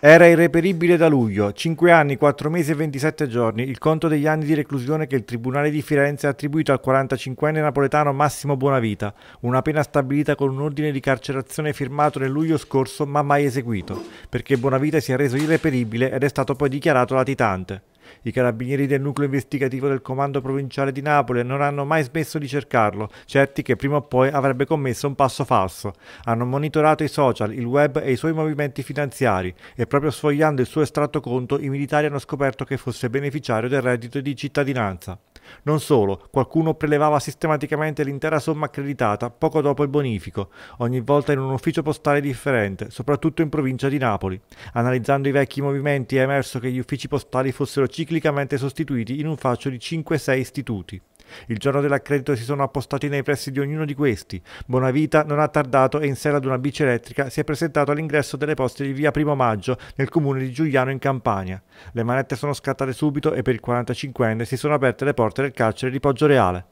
Era irreperibile da luglio, 5 anni, 4 mesi e 27 giorni, il conto degli anni di reclusione che il Tribunale di Firenze ha attribuito al 45enne napoletano Massimo Buonavita, una pena stabilita con un ordine di carcerazione firmato nel luglio scorso ma mai eseguito, perché Buonavita si è reso irreperibile ed è stato poi dichiarato latitante. I carabinieri del nucleo investigativo del Comando Provinciale di Napoli non hanno mai smesso di cercarlo, certi che prima o poi avrebbe commesso un passo falso. Hanno monitorato i social, il web e i suoi movimenti finanziari e proprio sfogliando il suo estratto conto i militari hanno scoperto che fosse beneficiario del reddito di cittadinanza. Non solo, qualcuno prelevava sistematicamente l'intera somma accreditata poco dopo il bonifico, ogni volta in un ufficio postale differente, soprattutto in provincia di Napoli. Analizzando i vecchi movimenti è emerso che gli uffici postali fossero ciclicamente sostituiti in un fascio di 5-6 istituti. Il giorno dell'accredito si sono appostati nei pressi di ognuno di questi. Bonavita non ha tardato e in sera ad una bici elettrica si è presentato all'ingresso delle poste di via Primo Maggio nel comune di Giuliano in Campania. Le manette sono scattate subito e per il 45enne si sono aperte le porte del carcere di Poggio Reale.